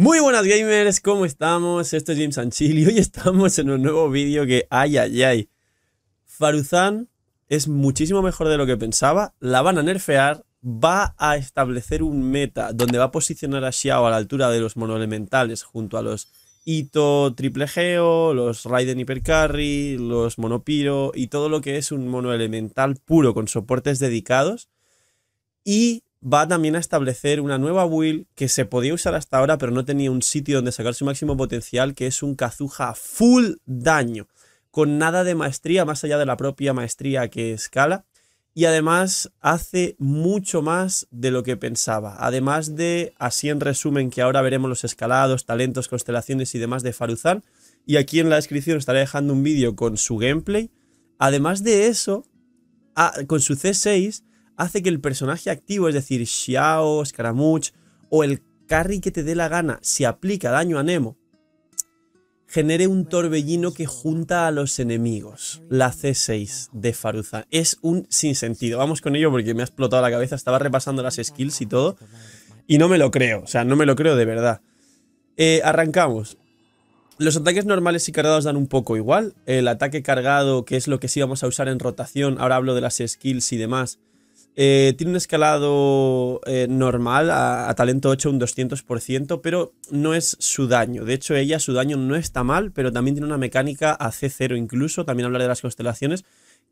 Muy buenas gamers, ¿cómo estamos? Esto es James Sanchil y hoy estamos en un nuevo vídeo que, ay, ay, ay. Faruzan es muchísimo mejor de lo que pensaba, la van a nerfear, va a establecer un meta donde va a posicionar a Xiao a la altura de los monoelementales junto a los Ito Triple Geo, los Raiden Hypercarry, los Monopiro y todo lo que es un monoelemental puro con soportes dedicados. Y va también a establecer una nueva build que se podía usar hasta ahora, pero no tenía un sitio donde sacar su máximo potencial, que es un Kazuha full daño, con nada de maestría, más allá de la propia maestría que escala. Y además hace mucho más de lo que pensaba. Además de, así en resumen, que ahora veremos los escalados, talentos, constelaciones y demás de Faruzan. Y aquí en la descripción estaré dejando un vídeo con su gameplay. Además de eso, ah, con su C6 hace que el personaje activo, es decir, Xiao, Scaramouche o el carry que te dé la gana, si aplica daño a Nemo, genere un torbellino que junta a los enemigos. La C6 de Faruza Es un sinsentido. Vamos con ello porque me ha explotado la cabeza. Estaba repasando las skills y todo. Y no me lo creo. O sea, no me lo creo de verdad. Eh, arrancamos. Los ataques normales y cargados dan un poco igual. El ataque cargado, que es lo que sí vamos a usar en rotación, ahora hablo de las skills y demás, eh, tiene un escalado eh, normal, a, talento 8 un 200%, pero no es su daño. De hecho, ella su daño no está mal, pero también tiene una mecánica a C0 incluso, también hablaré de las constelaciones,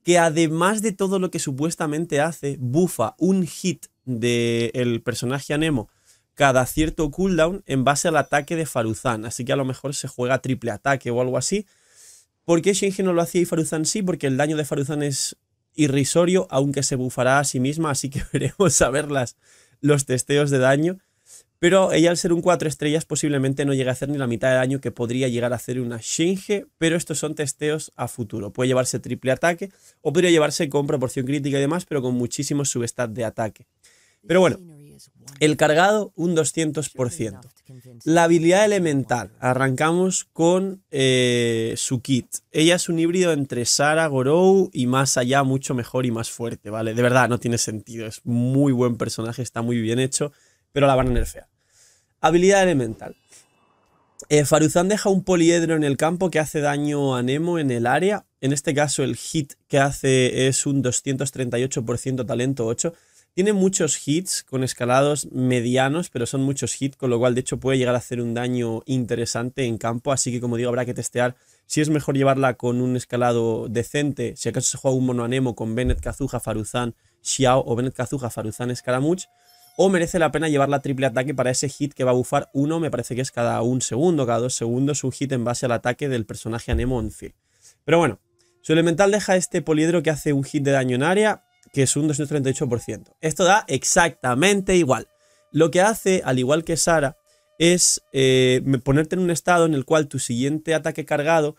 que además de todo lo que supuestamente hace, bufa un hit del personaje Anemo cada cierto cooldown en base al ataque de Faruzan. Así que a lo mejor se juega triple ataque o algo así. ¿Por qué Shenji no lo hacía y Faruzan sí? Porque el daño de Faruzan es irrisorio, aunque se bufará a sí misma, así que veremos a ver los testeos de daño. Pero ella al ser un 4 estrellas posiblemente no llegue a hacer ni la mitad de daño que podría llegar a hacer una Shinge, pero estos son testeos a futuro. Puede llevarse triple ataque o podría llevarse con proporción crítica y demás, pero con muchísimo subestat de ataque. Pero bueno, el cargado, un 200%. La habilidad elemental. Arrancamos con eh, su kit. Ella es un híbrido entre Sara, Gorou y más allá, mucho mejor y más fuerte, ¿vale? De verdad, no tiene sentido. Es muy buen personaje, está muy bien hecho, pero la van a nerfear. Habilidad elemental. Eh, Faruzan deja un poliedro en el campo que hace daño a Nemo en el área. En este caso, el hit que hace es un 238% talento 8 tiene muchos hits con escalados medianos, pero son muchos hits, con lo cual de hecho puede llegar a hacer un daño interesante en campo, así que como digo, habrá que testear si es mejor llevarla con un escalado decente, si acaso se juega un mono Anemo con Bennett, Kazuha, Faruzan, Xiao o Bennett, Kazuha, Faruzan, Escaramuch, o merece la pena llevarla triple ataque para ese hit que va a bufar uno, me parece que es cada un segundo, cada dos segundos, un hit en base al ataque del personaje anemo on field. Pero bueno, su elemental deja este poliedro que hace un hit de daño en área, que es un 238%. Esto da exactamente igual. Lo que hace, al igual que Sara, es eh, ponerte en un estado en el cual tu siguiente ataque cargado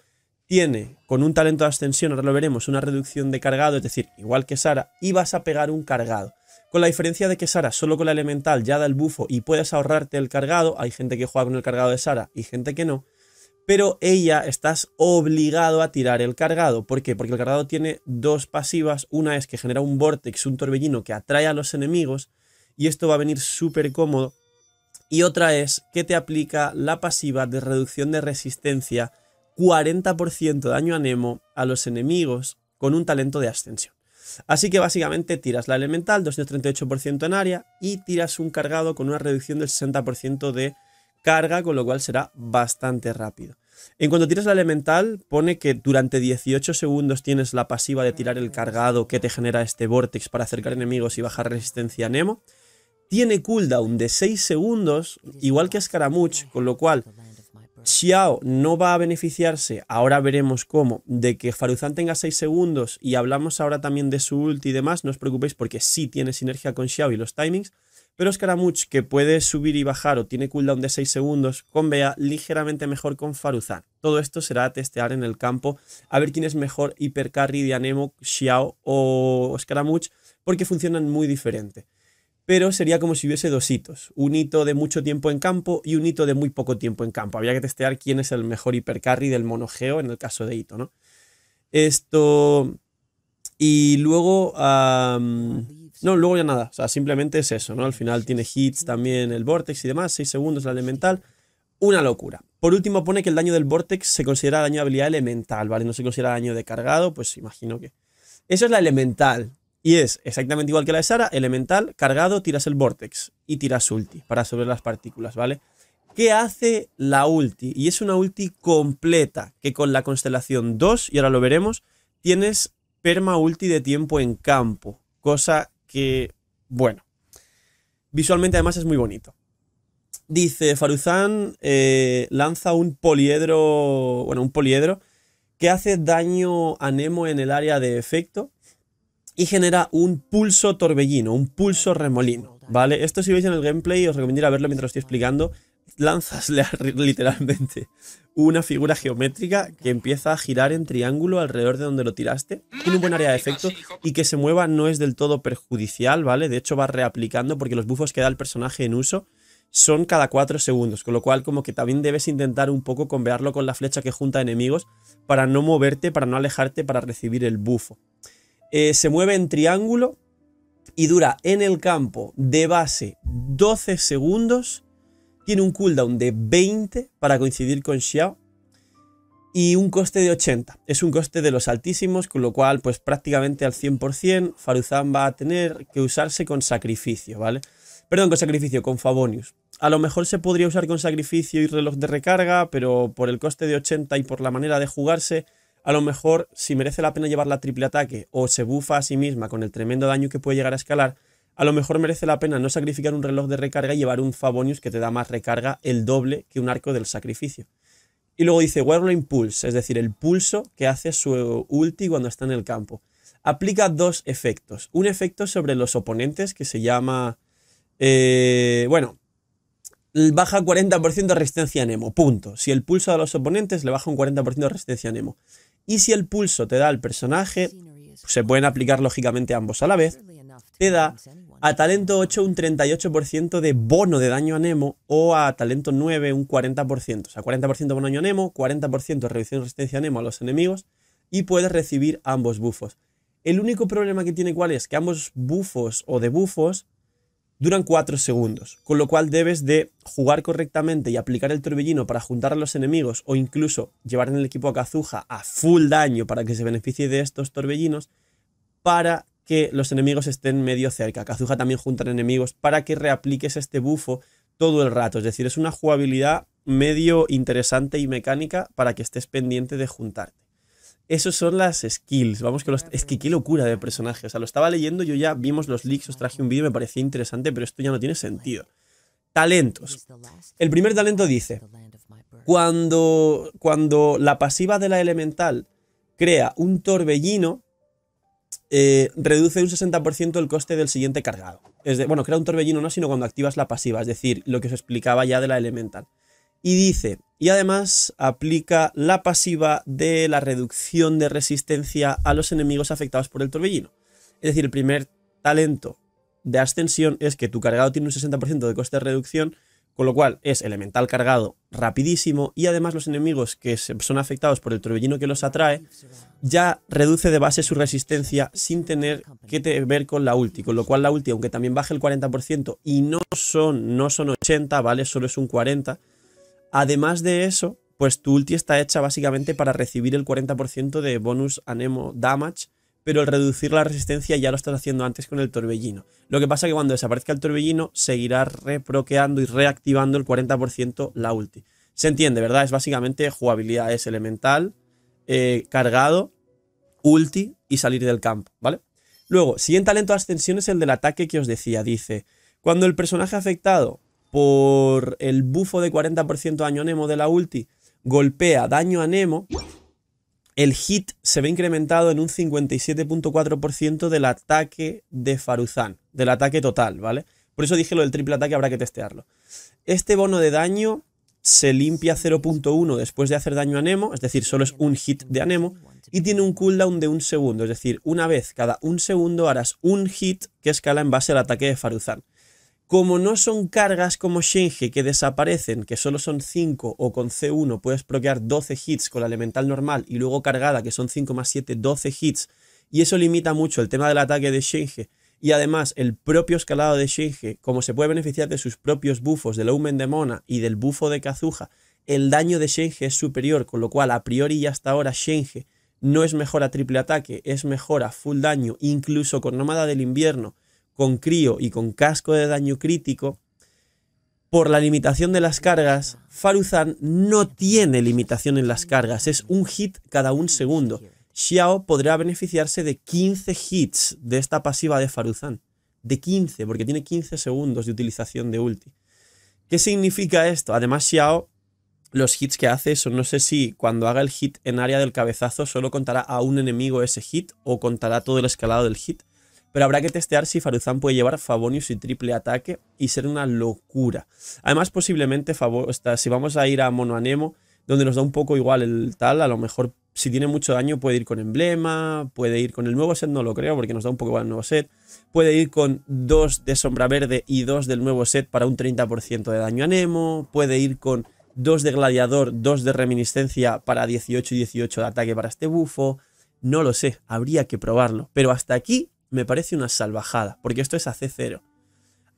tiene, con un talento de ascensión, ahora lo veremos, una reducción de cargado, es decir, igual que Sara, y vas a pegar un cargado. Con la diferencia de que Sara solo con la elemental ya da el bufo y puedes ahorrarte el cargado, hay gente que juega con el cargado de Sara y gente que no, pero ella estás obligado a tirar el cargado. ¿Por qué? Porque el cargado tiene dos pasivas. Una es que genera un vortex, un torbellino que atrae a los enemigos, y esto va a venir súper cómodo. Y otra es que te aplica la pasiva de reducción de resistencia, 40% de daño a Nemo a los enemigos con un talento de ascensión. Así que básicamente tiras la elemental, 238% en área, y tiras un cargado con una reducción del 60% de carga, con lo cual será bastante rápido. En cuanto tiras la elemental, pone que durante 18 segundos tienes la pasiva de tirar el cargado que te genera este Vortex para acercar enemigos y bajar resistencia a Nemo. Tiene cooldown de 6 segundos, igual que Scaramouche, con lo cual Xiao no va a beneficiarse, ahora veremos cómo, de que Faruzan tenga 6 segundos y hablamos ahora también de su ulti y demás, no os preocupéis porque sí tiene sinergia con Xiao y los timings, pero Scaramouche, que puede subir y bajar o tiene cooldown de 6 segundos, con Bea ligeramente mejor con Faruzan. Todo esto será testear en el campo, a ver quién es mejor hipercarry de Anemo, Xiao o Scaramouche, porque funcionan muy diferente. Pero sería como si hubiese dos hitos, un hito de mucho tiempo en campo y un hito de muy poco tiempo en campo. Habría que testear quién es el mejor hipercarry del monogeo en el caso de hito, ¿no? Esto... Y luego... No, luego ya nada. O sea, simplemente es eso, ¿no? Al final tiene hits también el Vortex y demás. 6 segundos la elemental. Una locura. Por último, pone que el daño del Vortex se considera daño de habilidad elemental, ¿vale? No se considera daño de cargado, pues imagino que. Eso es la elemental. Y es exactamente igual que la de Sara, elemental, cargado, tiras el Vortex y tiras ulti para sobre las partículas, ¿vale? ¿Qué hace la ulti? Y es una ulti completa, que con la constelación 2, y ahora lo veremos, tienes perma ulti de tiempo en campo, cosa que, bueno, visualmente además es muy bonito. Dice, Faruzan eh, lanza un poliedro, bueno, un poliedro que hace daño a Nemo en el área de efecto y genera un pulso torbellino, un pulso remolino, ¿vale? Esto si veis en el gameplay os a verlo mientras estoy explicando lanzas literalmente una figura geométrica que empieza a girar en triángulo alrededor de donde lo tiraste. Mm, Tiene un buen ah, área de efecto y que se mueva no es del todo perjudicial, ¿vale? De hecho va reaplicando porque los bufos que da el personaje en uso son cada 4 segundos, con lo cual como que también debes intentar un poco convearlo con la flecha que junta enemigos para no moverte, para no alejarte, para recibir el bufo. Eh, se mueve en triángulo y dura en el campo de base 12 segundos tiene un cooldown de 20 para coincidir con Xiao y un coste de 80. Es un coste de los altísimos, con lo cual pues prácticamente al 100% Faruzan va a tener que usarse con sacrificio, ¿vale? Perdón, con sacrificio, con Favonius. A lo mejor se podría usar con sacrificio y reloj de recarga, pero por el coste de 80 y por la manera de jugarse, a lo mejor si merece la pena llevarla la triple ataque o se bufa a sí misma con el tremendo daño que puede llegar a escalar, a lo mejor merece la pena no sacrificar un reloj de recarga y llevar un Fabonius que te da más recarga el doble que un arco del sacrificio. Y luego dice Warline Pulse, es decir, el pulso que hace su ulti cuando está en el campo. Aplica dos efectos. Un efecto sobre los oponentes que se llama... Eh, bueno, baja 40% de resistencia en Nemo, punto. Si el pulso de los oponentes le baja un 40% de resistencia a Nemo. Y si el pulso te da al personaje, se pueden aplicar lógicamente ambos a la vez te da a talento 8 un 38% de bono de daño a Nemo o a talento 9 un 40%. O sea, 40% bono de daño a Nemo, 40% reducción de resistencia a Nemo a los enemigos y puedes recibir ambos bufos. El único problema que tiene cuál es que ambos bufos o debuffos duran 4 segundos, con lo cual debes de jugar correctamente y aplicar el torbellino para juntar a los enemigos o incluso llevar en el equipo a Kazuja a full daño para que se beneficie de estos torbellinos para que los enemigos estén medio cerca. Kazuha también juntan enemigos para que reapliques este bufo todo el rato. Es decir, es una jugabilidad medio interesante y mecánica para que estés pendiente de juntarte. Esos son las skills. Vamos que los. Es que qué locura de personaje. O sea, lo estaba leyendo, yo ya vimos los leaks, os traje un vídeo, me parecía interesante, pero esto ya no tiene sentido. Talentos. El primer talento dice: cuando, cuando la pasiva de la elemental crea un torbellino, eh, reduce un 60% el coste del siguiente cargado. Es de, bueno, crea un torbellino no, sino cuando activas la pasiva, es decir, lo que os explicaba ya de la elemental. Y dice, y además aplica la pasiva de la reducción de resistencia a los enemigos afectados por el torbellino. Es decir, el primer talento de ascensión es que tu cargado tiene un 60% de coste de reducción, con lo cual es elemental cargado rapidísimo y además los enemigos que son afectados por el torbellino que los atrae ya reduce de base su resistencia sin tener que ver con la ulti. Con lo cual la ulti, aunque también baje el 40% y no son, no son 80, ¿vale? Solo es un 40. Además de eso, pues tu ulti está hecha básicamente para recibir el 40% de bonus anemo damage pero el reducir la resistencia ya lo estás haciendo antes con el torbellino. Lo que pasa es que cuando desaparezca el torbellino seguirá reproqueando y reactivando el 40% la ulti. Se entiende, ¿verdad? Es básicamente jugabilidad, es elemental, eh, cargado, ulti y salir del campo, ¿vale? Luego, siguiente talento de ascensión es el del ataque que os decía. Dice, cuando el personaje afectado por el bufo de 40% daño a Nemo de la ulti golpea daño a Nemo, el hit se ve incrementado en un 57.4% del ataque de Faruzan, del ataque total, ¿vale? Por eso dije lo del triple ataque, habrá que testearlo. Este bono de daño se limpia 0.1 después de hacer daño a Nemo, es decir, solo es un hit de Nemo, y tiene un cooldown de un segundo, es decir, una vez cada un segundo harás un hit que escala en base al ataque de Faruzan. Como no son cargas como Shenhe que desaparecen, que solo son 5 o con C1 puedes bloquear 12 hits con la elemental normal y luego cargada que son 5 más 7, 12 hits. Y eso limita mucho el tema del ataque de Shenhe Y además el propio escalado de Shenhe como se puede beneficiar de sus propios bufos del Omen de Mona y del bufo de Kazuha, el daño de Shenhe es superior, con lo cual a priori y hasta ahora Shenhe no es mejor a triple ataque, es mejor a full daño, incluso con Nómada del Invierno con crío y con casco de daño crítico, por la limitación de las cargas, Faruzan no tiene limitación en las cargas, es un hit cada un segundo. Xiao podrá beneficiarse de 15 hits de esta pasiva de Faruzan. De 15, porque tiene 15 segundos de utilización de ulti. ¿Qué significa esto? Además, Xiao, los hits que hace, son, no sé si cuando haga el hit en área del cabezazo solo contará a un enemigo ese hit o contará todo el escalado del hit pero habrá que testear si Faruzan puede llevar Favonius y triple ataque y ser una locura. Además, posiblemente, si vamos a ir a Monoanemo, donde nos da un poco igual el tal, a lo mejor si tiene mucho daño puede ir con emblema, puede ir con el nuevo set, no lo creo, porque nos da un poco igual el nuevo set, puede ir con dos de sombra verde y dos del nuevo set para un 30% de daño a Nemo, puede ir con dos de gladiador, dos de reminiscencia para 18 y 18 de ataque para este bufo, no lo sé, habría que probarlo, pero hasta aquí me parece una salvajada, porque esto es a C0.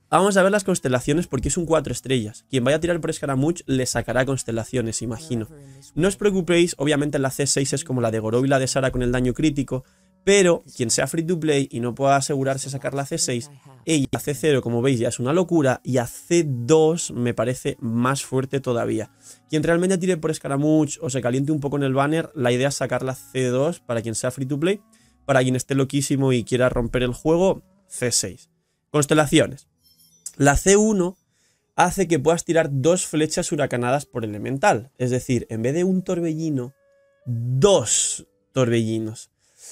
Vamos a ver las constelaciones porque es un 4 estrellas. Quien vaya a tirar por Escaramouche le sacará constelaciones, imagino. No os preocupéis, obviamente la C6 es como la de Gorovila y la de Sara con el daño crítico, pero quien sea free to play y no pueda asegurarse sacar la C6, ella a C0 como veis ya es una locura y a C2 me parece más fuerte todavía. Quien realmente tire por Escaramouche o se caliente un poco en el banner, la idea es sacar la C2 para quien sea free to play para quien esté loquísimo y quiera romper el juego, C6. Constelaciones. La C1 hace que puedas tirar dos flechas huracanadas por elemental. Es decir, en vez de un torbellino, dos torbellinos.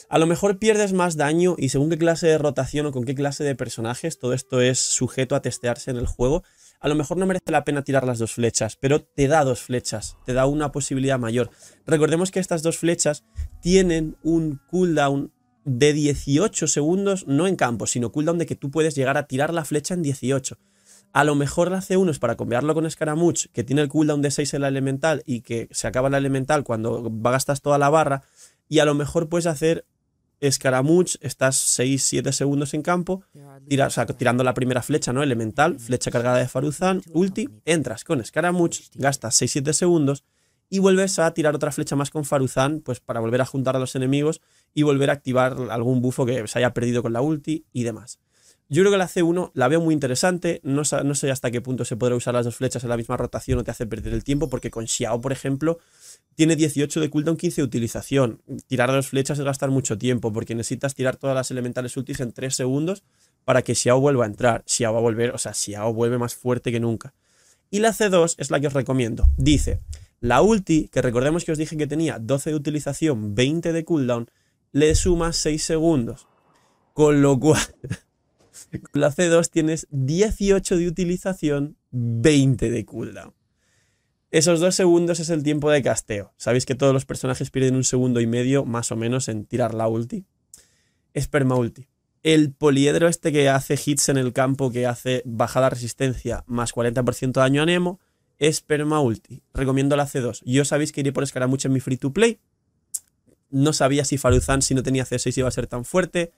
A lo mejor pierdes más daño y según qué clase de rotación o con qué clase de personajes, todo esto es sujeto a testearse en el juego, a lo mejor no merece la pena tirar las dos flechas, pero te da dos flechas, te da una posibilidad mayor. Recordemos que estas dos flechas tienen un cooldown de 18 segundos, no en campo, sino cooldown de que tú puedes llegar a tirar la flecha en 18. A lo mejor la C1 es para combinarlo con Scaramouche, que tiene el cooldown de 6 en la elemental y que se acaba la elemental cuando gastas toda la barra. Y a lo mejor puedes hacer Scaramouche, estás 6-7 segundos en campo, tiras, tirando la primera flecha, ¿no? Elemental, flecha cargada de Faruzan, ulti, entras con Scaramouche, gastas 6-7 segundos y vuelves a tirar otra flecha más con Faruzan, pues para volver a juntar a los enemigos y volver a activar algún bufo que se haya perdido con la ulti y demás. Yo creo que la C1 la veo muy interesante, no, no sé hasta qué punto se podrá usar las dos flechas en la misma rotación o te hace perder el tiempo, porque con Xiao, por ejemplo, tiene 18 de cooldown, 15 de utilización. Tirar dos flechas es gastar mucho tiempo, porque necesitas tirar todas las elementales ultis en 3 segundos para que Xiao vuelva a entrar. Xiao va a volver, o sea, Xiao vuelve más fuerte que nunca. Y la C2 es la que os recomiendo. Dice, la ulti, que recordemos que os dije que tenía 12 de utilización, 20 de cooldown, le sumas 6 segundos. Con lo cual, la C2 tienes 18 de utilización, 20 de cooldown. Esos 2 segundos es el tiempo de casteo. Sabéis que todos los personajes pierden un segundo y medio más o menos en tirar la ulti. Esperma ulti. El poliedro este que hace hits en el campo, que hace bajada resistencia más 40% de daño a Nemo, Esperma ulti. Recomiendo la C2. Yo sabéis que iré por mucho en mi free to play. No sabía si Faruzan, si no tenía C6, iba a ser tan fuerte.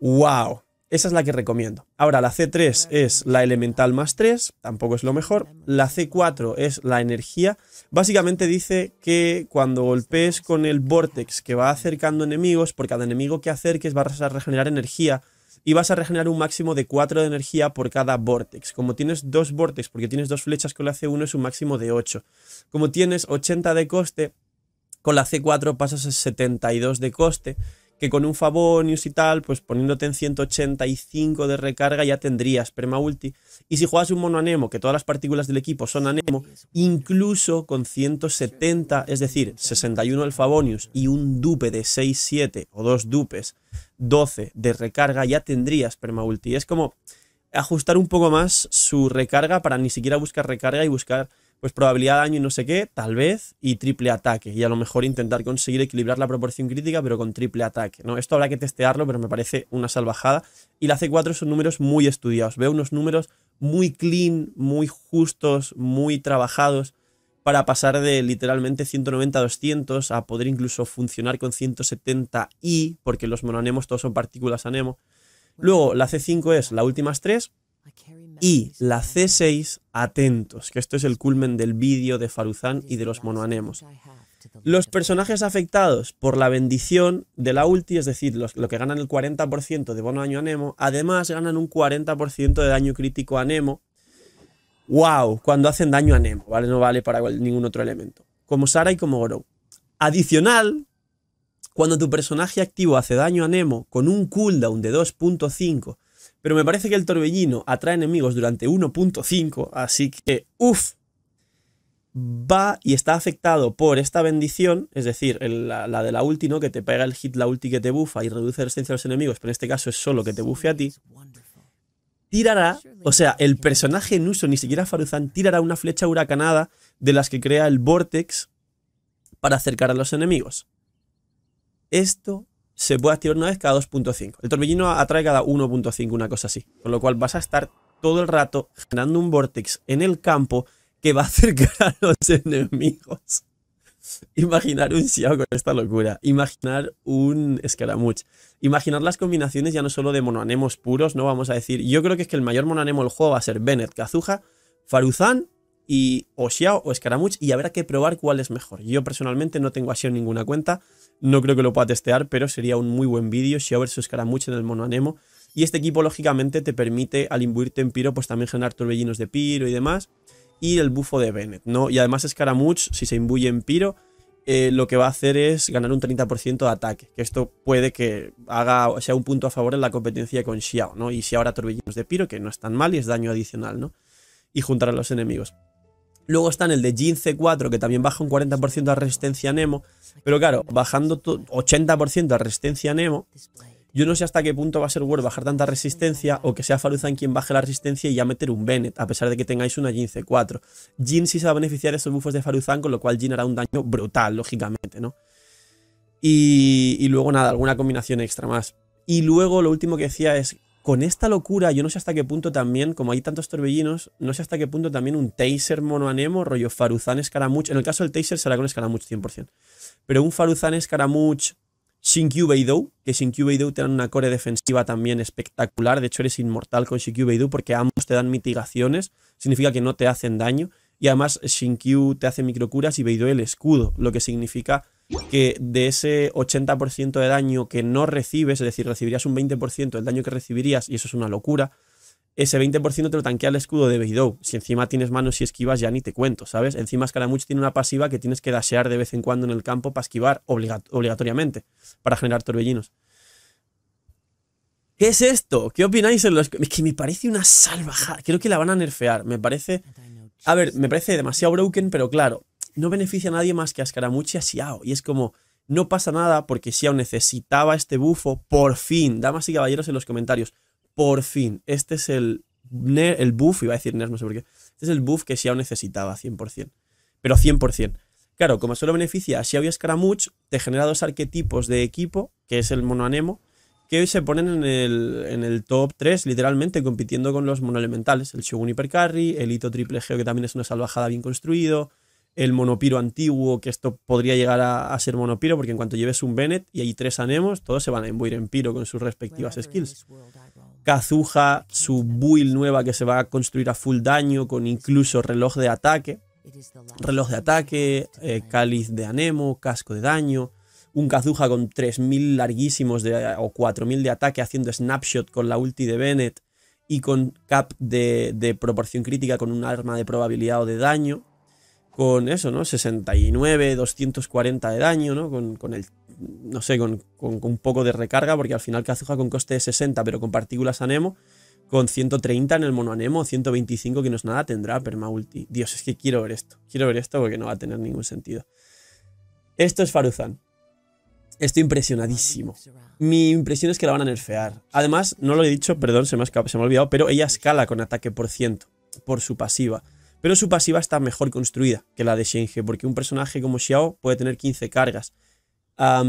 ¡Wow! Esa es la que recomiendo. Ahora, la C3 es la elemental más 3, tampoco es lo mejor. La C4 es la energía. Básicamente dice que cuando golpees con el Vortex que va acercando enemigos, por cada enemigo que acerques vas a regenerar energía y vas a regenerar un máximo de 4 de energía por cada Vortex. Como tienes dos Vortex, porque tienes dos flechas con la C1, es un máximo de 8. Como tienes 80 de coste, con la C4 pasas a 72 de coste, que con un Fabonius y tal, pues poniéndote en 185 de recarga ya tendrías Permaulti Ulti. Y si juegas un mono anemo, que todas las partículas del equipo son anemo, incluso con 170, es decir, 61 el Fabonius y un dupe de 6, 7 o dos dupes, 12 de recarga, ya tendrías Permaulti Ulti. Es como ajustar un poco más su recarga para ni siquiera buscar recarga y buscar pues probabilidad de daño y no sé qué, tal vez, y triple ataque. Y a lo mejor intentar conseguir equilibrar la proporción crítica, pero con triple ataque. ¿no? Esto habrá que testearlo, pero me parece una salvajada. Y la C4 son números muy estudiados. Veo unos números muy clean, muy justos, muy trabajados, para pasar de literalmente 190 a 200 a poder incluso funcionar con 170 y, porque los monoanemos todos son partículas anemo. Luego, la C5 es la últimas tres y la C6, atentos, que esto es el culmen del vídeo de Faruzán y de los monoanemos. Los personajes afectados por la bendición de la ulti, es decir, los, que ganan el 40% de bono daño anemo, además ganan un 40% de daño crítico anemo. ¡Wow! Cuando hacen daño a Nemo, ¿vale? No vale para ningún otro elemento. Como Sara y como Goro. Adicional, cuando tu personaje activo hace daño a Nemo con un cooldown de 2.5 pero me parece que el torbellino atrae enemigos durante 1.5, así que, uff, va y está afectado por esta bendición, es decir, la, de la ulti, ¿no? Que te pega el hit, la ulti que te bufa y reduce la resistencia a los enemigos, pero en este caso es solo que te bufe a ti. Tirará, o sea, el personaje en uso, ni siquiera Faruzan, tirará una flecha huracanada de las que crea el Vortex para acercar a los enemigos. Esto se puede activar una vez cada 2.5. El torbellino atrae cada 1.5, una cosa así. Con lo cual vas a estar todo el rato generando un vortex en el campo que va a acercar a los enemigos. Imaginar un Xiao con esta locura. Imaginar un Escaramouche. Imaginar las combinaciones ya no solo de monoanemos puros, no vamos a decir. Yo creo que es que el mayor monoanemo del juego va a ser Bennett, Kazuha, Faruzan y o Xiao o Scaramouche y habrá que probar cuál es mejor. Yo personalmente no tengo a Xiao ninguna cuenta, no creo que lo pueda testear, pero sería un muy buen vídeo Xiao versus Scaramouche en el Monoanemo. Y este equipo lógicamente te permite al imbuirte en Piro pues también generar torbellinos de Piro y demás y el bufo de Bennett, ¿no? Y además Scaramouche, si se imbuye en Piro, eh, lo que va a hacer es ganar un 30% de ataque, que esto puede que haga, sea un punto a favor en la competencia con Xiao, ¿no? Y si ahora torbellinos de Piro, que no es tan mal y es daño adicional, ¿no? Y juntar a los enemigos. Luego en el de Jin C4, que también baja un 40% de resistencia Nemo. Pero claro, bajando 80% de resistencia Nemo, yo no sé hasta qué punto va a ser bueno bajar tanta resistencia o que sea Faruzan quien baje la resistencia y ya meter un Bennett, a pesar de que tengáis una Jin C4. Jin sí se va a beneficiar de esos bufos de Faruzan, con lo cual Jin hará un daño brutal, lógicamente, ¿no? Y, y luego nada, alguna combinación extra más. Y luego lo último que decía es con esta locura, yo no sé hasta qué punto también, como hay tantos torbellinos, no sé hasta qué punto también un taser monoanemo, rollo Faruzan Escaramuch. En el caso del taser será con Escaramuch 100%. Pero un Faruzan Escaramuch Shinkyu Beidou, que Shinkyu Beidou te dan una core defensiva también espectacular. De hecho, eres inmortal con Shinkyu Beidou porque ambos te dan mitigaciones. Significa que no te hacen daño. Y además, Shinkyu te hace microcuras y Beidou el escudo, lo que significa que de ese 80% de daño que no recibes, es decir, recibirías un 20% del daño que recibirías, y eso es una locura, ese 20% te lo tanquea el escudo de Beidou. Si encima tienes manos y esquivas, ya ni te cuento, ¿sabes? Encima Scaramouche tiene una pasiva que tienes que dashear de vez en cuando en el campo para esquivar obligatoriamente, para generar torbellinos. ¿Qué es esto? ¿Qué opináis en los.? Es que me parece una salvajada. Creo que la van a nerfear. Me parece. A ver, me parece demasiado broken, pero claro, no beneficia a nadie más que a Scaramouche y a Xiao. Y es como, no pasa nada porque Xiao necesitaba este bufo, por fin. Damas y caballeros en los comentarios, por fin. Este es el, el buff, iba a decir Ners, no sé por qué. Este es el buff que Xiao necesitaba, 100%. Pero 100%. Claro, como solo beneficia a Xiao y a Scaramouche, te genera dos arquetipos de equipo, que es el monoanemo, que hoy se ponen en el, en el top 3, literalmente, compitiendo con los monoelementales. El Shogun Hypercarry, el Hito Triple Geo, que también es una salvajada bien construido, el monopiro antiguo, que esto podría llegar a, ser monopiro, porque en cuanto lleves un Bennett y hay tres anemos, todos se van a imbuir en piro con sus respectivas skills. Kazuha, su build nueva que se va a construir a full daño, con incluso reloj de ataque, reloj de ataque, eh, cáliz de anemo, casco de daño, un Kazuha con 3.000 larguísimos de, o 4.000 de ataque haciendo snapshot con la ulti de Bennett y con cap de, de proporción crítica con un arma de probabilidad o de daño con eso, ¿no? 69, 240 de daño, ¿no? Con, el, no sé, con, un poco de recarga, porque al final Kazuha con coste de 60, pero con partículas anemo, con 130 en el mono anemo, 125 que no es nada, tendrá ulti. Dios, es que quiero ver esto, quiero ver esto porque no va a tener ningún sentido. Esto es Faruzan. Estoy impresionadísimo. Mi impresión es que la van a nerfear. Además, no lo he dicho, perdón, se me se me ha olvidado, pero ella escala con ataque por ciento, por su pasiva pero su pasiva está mejor construida que la de Shenhe, porque un personaje como Xiao puede tener 15 cargas.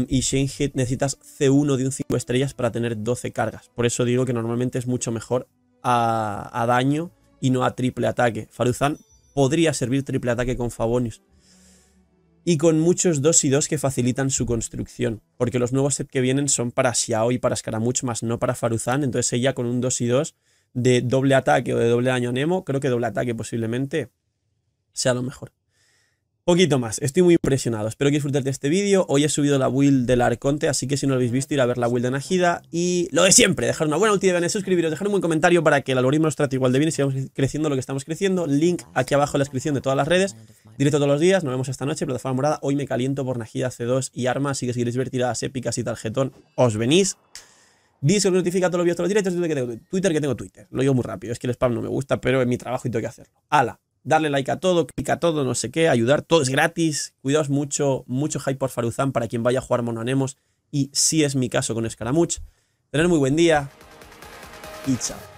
y Shenhe necesitas C1 de un 5 estrellas para tener 12 cargas. Por eso digo que normalmente es mucho mejor a, daño y no a triple ataque. Faruzan podría servir triple ataque con Fabonius. Y con muchos 2 y 2 que facilitan su construcción. Porque los nuevos sets que vienen son para Xiao y para Scaramouche, más no para Faruzan. Entonces ella con un 2 y 2 de doble ataque o de doble daño Nemo, creo que doble ataque posiblemente sea lo mejor. Poquito más, estoy muy impresionado. Espero que disfrutéis de este vídeo. Hoy he subido la build del Arconte, así que si no lo habéis visto, ir a ver la build de Najida. Y lo de siempre, dejar una buena ulti de suscribiros, dejar un buen comentario para que el algoritmo nos trate igual de bien y sigamos creciendo lo que estamos creciendo. Link aquí abajo en la descripción de todas las redes. Directo todos los días, nos vemos esta noche, plataforma morada. Hoy me caliento por Najida C2 y armas, así que si queréis ver tiradas épicas y tarjetón, os venís que notifica todos los vídeos, todos los directos, Twitter que tengo Twitter, Lo digo muy rápido, es que el spam no me gusta, pero es mi trabajo y tengo que hacerlo. Ala, darle like a todo, clic a todo, no sé qué, ayudar, todo es gratis. Cuidaos mucho, mucho hype por Faruzán para quien vaya a jugar Mononemos y si es mi caso con Escaramuch. Tener muy buen día y chao.